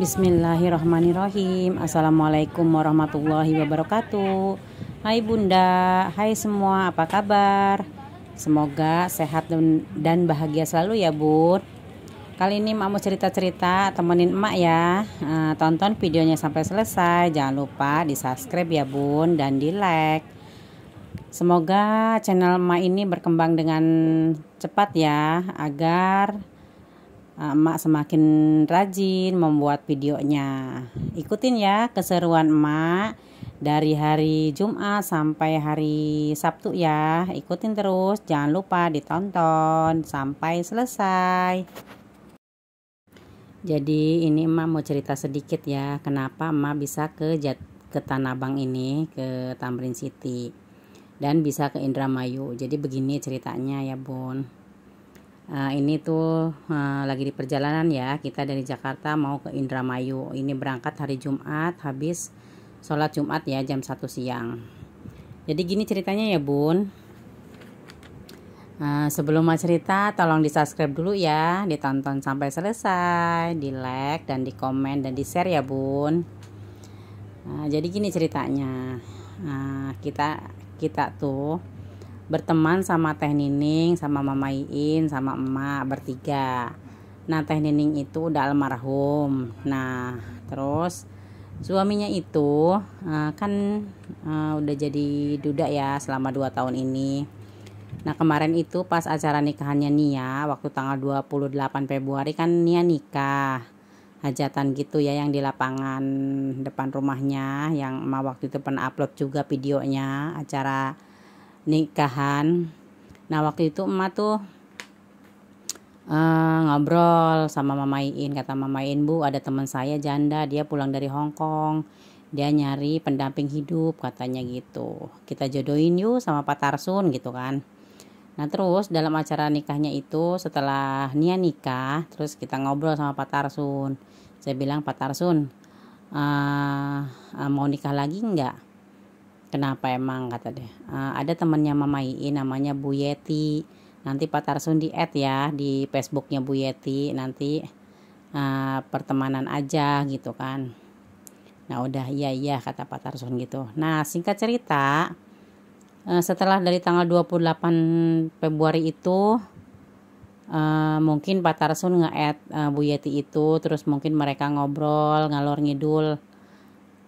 Bismillahirrahmanirrahim Assalamualaikum warahmatullahi wabarakatuh Hai bunda, hai semua apa kabar? Semoga sehat dan bahagia selalu ya bud Kali ini emak mau cerita-cerita temenin emak ya eh, Tonton videonya sampai selesai Jangan lupa di subscribe ya bun dan di like Semoga channel emak ini berkembang dengan cepat ya Agar Ah, emak semakin rajin membuat videonya. Ikutin ya keseruan emak dari hari Jumat sampai hari Sabtu ya. Ikutin terus, jangan lupa ditonton sampai selesai. Jadi ini emak mau cerita sedikit ya, kenapa emak bisa ke ke Tanah Abang ini, ke Tamrin City dan bisa ke Indramayu. Jadi begini ceritanya ya, Bun uh, ini tuh uh, lagi di perjalanan ya kita dari Jakarta mau ke Indramayu ini berangkat hari Jumat habis sholat Jumat ya jam 1 siang jadi gini ceritanya ya bun uh, sebelum mau cerita tolong di subscribe dulu ya ditonton sampai selesai di like dan di komen dan di share ya bun uh, jadi gini ceritanya uh, kita kita tuh berteman sama Teh Nining, sama Mama Iin, sama Emak bertiga. Nah, Teh Nining itu udah almarhum. Nah, terus suaminya itu uh, kan uh, udah jadi duda ya selama 2 tahun ini. Nah, kemarin itu pas acara nikahannya Nia waktu tanggal 28 Februari kan Nia nikah. Hajatan gitu ya yang di lapangan depan rumahnya yang emak waktu itu pernah upload juga videonya acara nikahan nah waktu itu emak tuh uh, ngobrol sama Mama Iin kata Mama Iin bu ada teman saya janda dia pulang dari Hong Kong dia nyari pendamping hidup katanya gitu kita jodohin yuk sama Pak Tarsun gitu kan nah terus dalam acara nikahnya itu setelah Nia nikah terus kita ngobrol sama Pak Tarsun saya bilang Pak Tarsun uh, uh, mau nikah lagi enggak? Kenapa emang kata dia? Uh, ada temannya Mama Ii namanya Bu Yeti. Nanti Pak Tarsun di add ya di Facebooknya Bu Yeti. Nanti uh, pertemanan aja gitu kan. Nah udah iya iya kata Pak Tarsun gitu. Nah singkat cerita eh, setelah dari tanggal 28 Februari itu uh, mungkin Pak Tarsun nge-add uh, Bu Yeti itu. Terus mungkin mereka ngobrol ngalor ngidul.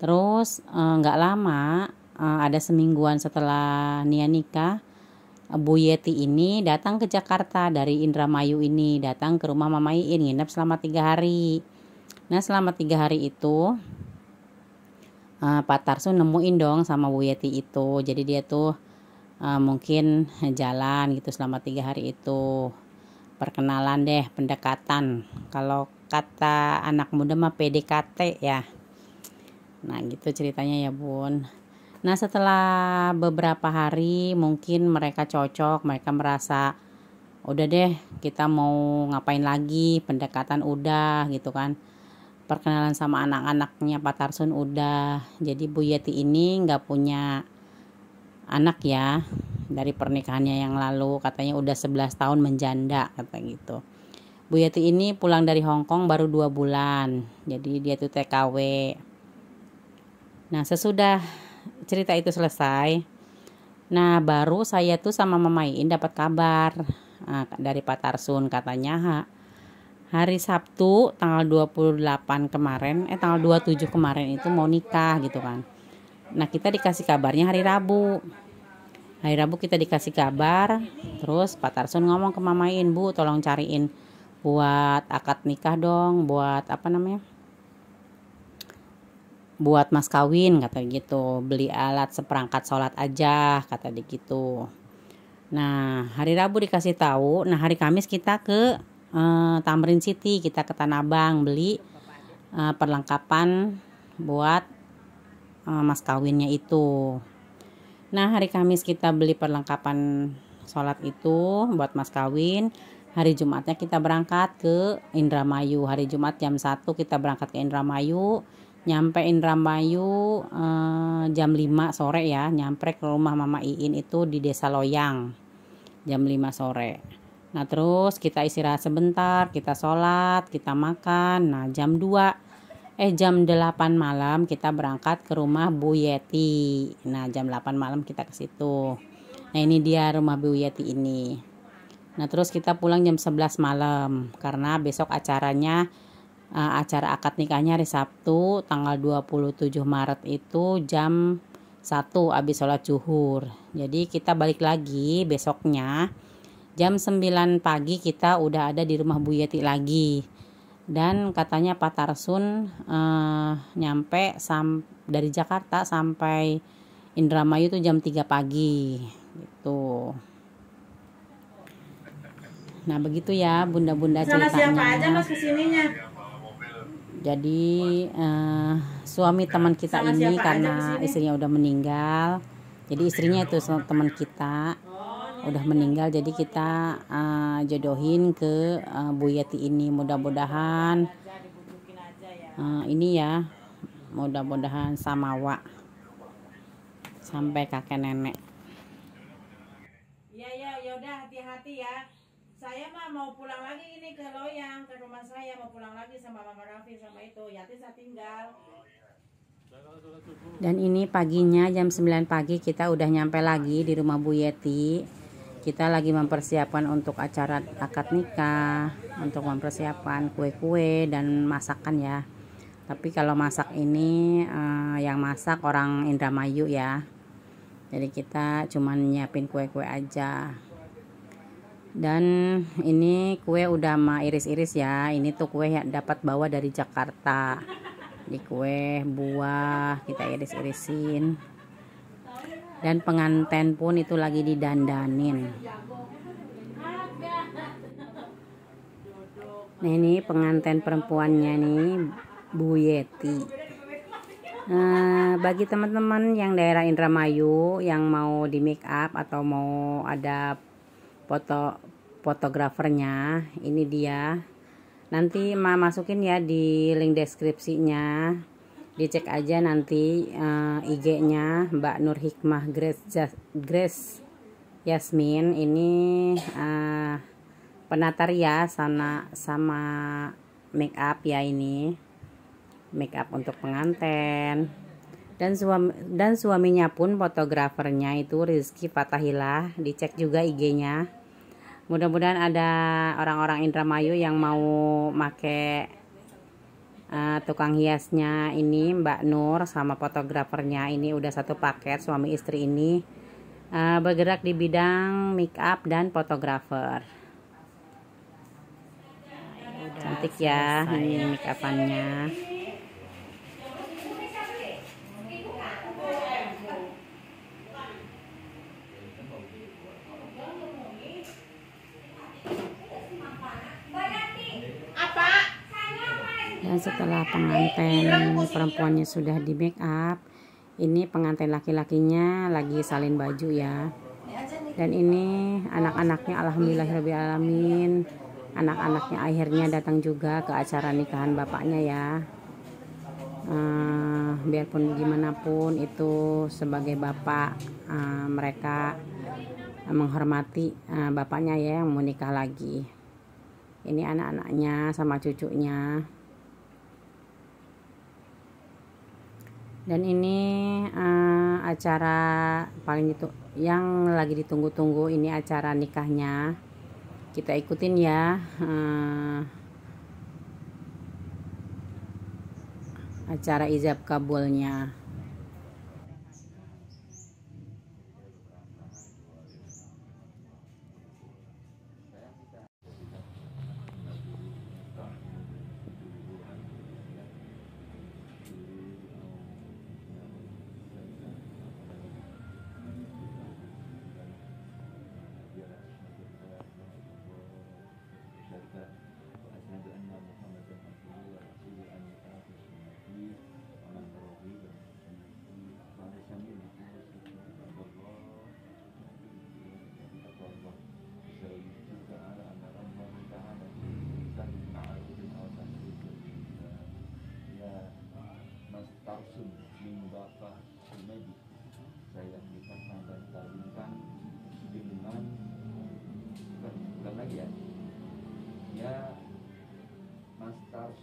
Terus nggak uh, lama Eh, ada semingguan setelah Nia nikah Bu Yeti ini datang ke Jakarta dari Indramayu ini datang ke rumah Mama Iin nginep selama tiga hari nah selama tiga hari itu eh, Pak Tarsu nemuin dong sama Bu Yeti itu jadi dia tuh eh, mungkin jalan gitu selama tiga hari itu perkenalan deh pendekatan kalau kata anak muda mah PDKT ya nah gitu ceritanya ya bun Nah, setelah beberapa hari mungkin mereka cocok, mereka merasa udah deh kita mau ngapain lagi, pendekatan udah gitu kan. Perkenalan sama anak-anaknya Pak Tarsun udah. Jadi Bu Yeti ini nggak punya anak ya dari pernikahannya yang lalu katanya udah 11 tahun menjanda kata gitu. Bu Yeti ini pulang dari Hong Kong baru dua bulan, jadi dia tuh TKW. Nah sesudah cerita itu selesai nah baru saya tuh sama Mama Iin dapat kabar nah, dari Pak Tarsun katanya ha, hari Sabtu tanggal 28 kemarin eh tanggal 27 kemarin itu mau nikah gitu kan nah kita dikasih kabarnya hari Rabu hari Rabu kita dikasih kabar terus Pak Tarsun ngomong ke Mama Iin Bu tolong cariin buat akad nikah dong buat apa namanya buat mas kawin kata gitu beli alat seperangkat sholat aja kata dia gitu nah hari Rabu dikasih tahu nah hari Kamis kita ke uh, Tamrin City kita ke Tanah Abang beli uh, perlengkapan buat uh, mas kawinnya itu nah hari Kamis kita beli perlengkapan sholat itu buat mas kawin hari Jumatnya kita berangkat ke Indramayu hari Jumat jam 1 kita berangkat ke Indramayu nyampein Ramayu eh, jam 5 sore ya nyampe ke rumah Mama Iin itu di Desa Loyang jam 5 sore nah terus kita istirahat sebentar kita sholat kita makan nah jam 2 eh jam 8 malam kita berangkat ke rumah Bu Yeti nah jam 8 malam kita ke situ nah ini dia rumah Bu Yeti ini nah terus kita pulang jam 11 malam karena besok acaranya uh, acara akad nikahnya hari Sabtu tanggal 27 Maret itu jam 1 habis sholat zuhur. Jadi kita balik lagi besoknya jam 9 pagi kita udah ada di rumah Bu Yeti lagi. Dan katanya Pak Tarsun uh, nyampe sam dari Jakarta sampai Indramayu itu jam 3 pagi gitu. Nah begitu ya bunda-bunda ceritanya. siapa aja mas kesininya? jadi uh, suami teman kita Sama ini karena istrinya udah meninggal jadi istrinya itu teman kita udah meninggal jadi kita uh, jodohin ke uh, Bu Yati ini mudah-mudahan uh, ini ya mudah-mudahan sama wak sampai kakek nenek iya, iya ya yaudah hati-hati ya saya mah mau pulang lagi ini ke Loyang ke rumah saya mau pulang lagi sama Mama Rafi sama itu Yati saya tinggal dan ini paginya jam 9 pagi kita udah nyampe lagi di rumah Bu Yeti kita lagi mempersiapkan untuk acara akad nikah untuk mempersiapkan kue-kue dan masakan ya tapi kalau masak ini eh, yang masak orang Indramayu ya jadi kita cuman nyiapin kue-kue aja dan ini kue udah ma iris-iris ya ini tuh kue yang dapat bawa dari Jakarta di kue buah kita iris-irisin dan penganten pun itu lagi didandanin nah ini penganten perempuannya nih Bu Yeti nah, bagi teman-teman yang daerah Indramayu yang mau di make up atau mau ada foto fotografernya ini dia nanti ma masukin ya di link deskripsinya dicek aja nanti uh, eh, IG-nya Mbak Nur Hikmah Grace Jas Grace Yasmin ini uh, eh, penatar ya sana sama make up ya ini make up untuk penganten dan suami dan suaminya pun fotografernya itu Rizky fatahilah dicek juga IG-nya mudah-mudahan ada orang-orang Indramayu yang mau make uh, tukang hiasnya ini Mbak Nur sama fotografernya ini udah satu paket suami istri ini uh, bergerak di bidang make up dan fotografer cantik ya ini make upannya setelah pengantin perempuannya sudah di make up ini pengantin laki-lakinya lagi salin baju ya dan ini anak-anaknya alhamdulillah alhamdulillahirrahmanirrahim anak-anaknya akhirnya datang juga ke acara nikahan bapaknya ya uh, biarpun gimana pun itu sebagai bapak uh, mereka menghormati uh, bapaknya ya yang mau nikah lagi ini anak-anaknya sama cucunya dan ini uh, acara paling itu yang lagi ditunggu-tunggu ini acara nikahnya kita ikutin ya uh, acara izab kabulnya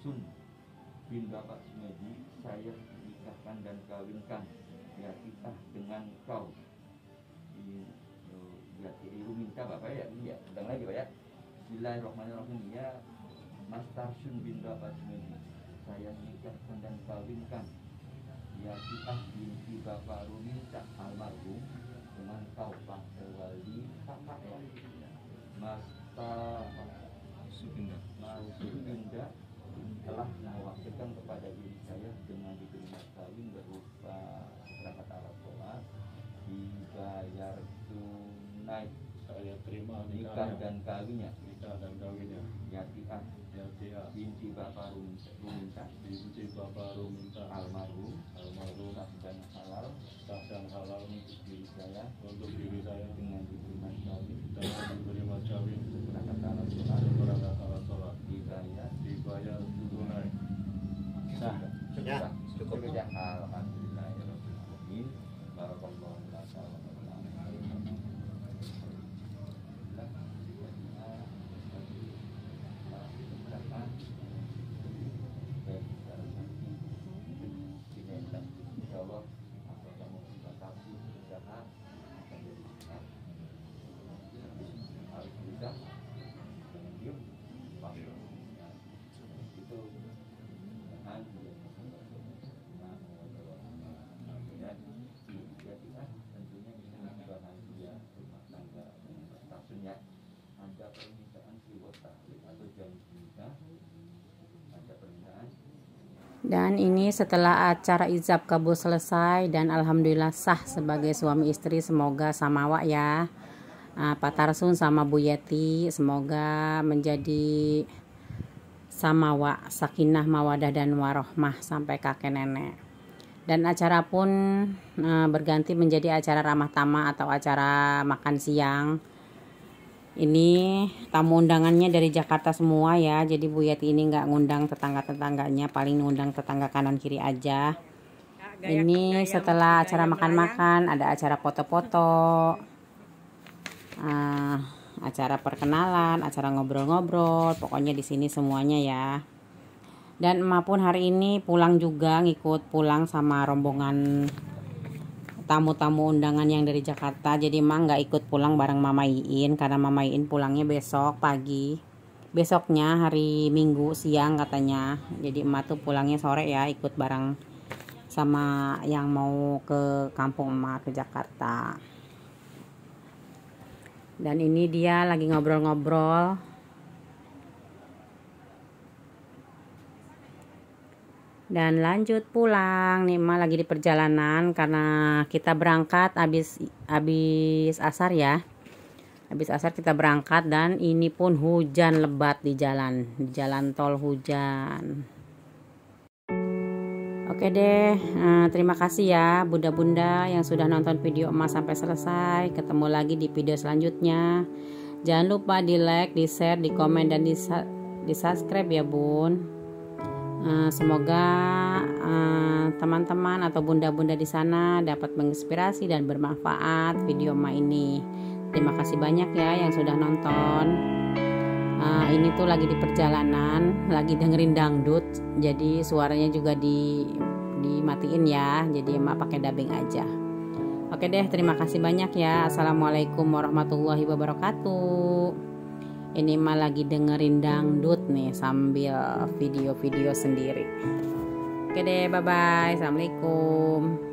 Sun bin Bapak Sumedi saya nikahkan dan kawinkan ya kita dengan kau ini ya ibu minta bapak ya ini ya ulang lagi pak ya Bismillahirrahmanirrahim ya Mas Tarsun bin Bapak Sumedi saya nikahkan dan kawinkan ya kita binti Bapak Ruminta almarhum dengan kau Pak Wali kakak ya Mas Ta Mas telah mewakilkan kepada diri saya dengan diterima kawin berupa perangkat alat sholat dibayar tunai saya terima nikah ya. dan kawinnya nikah dan kawinnya Yatiah Yatiah binti Bapak Ruminta binti Bapak Ruminta almarhum almarhum tak dan halal sah dan halal untuk diri saya untuk diri saya dengan diterima mas kawin dengan diterima kawin perangkat alat sholat perangkat 就是啊。Dan ini setelah acara izab kabul selesai dan alhamdulillah sah sebagai suami istri semoga sama wak ya uh, Pak Tarsun sama Bu Yeti semoga menjadi sama wak sakinah mawadah dan warohmah sampai kakek nenek dan acara pun uh, berganti menjadi acara ramah tamah atau acara makan siang ini tamu undangannya dari Jakarta semua ya jadi Bu Yati ini nggak ngundang tetangga-tetangganya paling ngundang tetangga kanan kiri aja ini setelah acara makan-makan ada acara foto-foto uh, acara perkenalan acara ngobrol-ngobrol pokoknya di sini semuanya ya dan emak pun hari ini pulang juga ngikut pulang sama rombongan tamu-tamu undangan yang dari Jakarta jadi emang nggak ikut pulang bareng Mama Iin karena Mama Iin pulangnya besok pagi besoknya hari Minggu siang katanya jadi emak tuh pulangnya sore ya ikut bareng sama yang mau ke kampung emak ke Jakarta dan ini dia lagi ngobrol-ngobrol dan lanjut pulang nih ma lagi di perjalanan karena kita berangkat habis habis asar ya habis asar kita berangkat dan ini pun hujan lebat di jalan di jalan tol hujan Oke deh, eh, terima kasih ya bunda-bunda yang sudah nonton video emas sampai selesai. Ketemu lagi di video selanjutnya. Jangan lupa di like, di share, di komen, dan di, di subscribe ya bun. Eh, semoga eh, teman-teman atau bunda-bunda di sana dapat menginspirasi dan bermanfaat video Ma ini. Terima kasih banyak ya yang sudah nonton. Eh, ini tuh lagi di perjalanan, lagi dengerin dangdut, jadi suaranya juga di dimatiin ya. Jadi emak pakai dubbing aja. Oke deh, terima kasih banyak ya. Assalamualaikum warahmatullahi wabarakatuh ini mah lagi dengerin dangdut nih sambil video-video sendiri oke deh bye bye assalamualaikum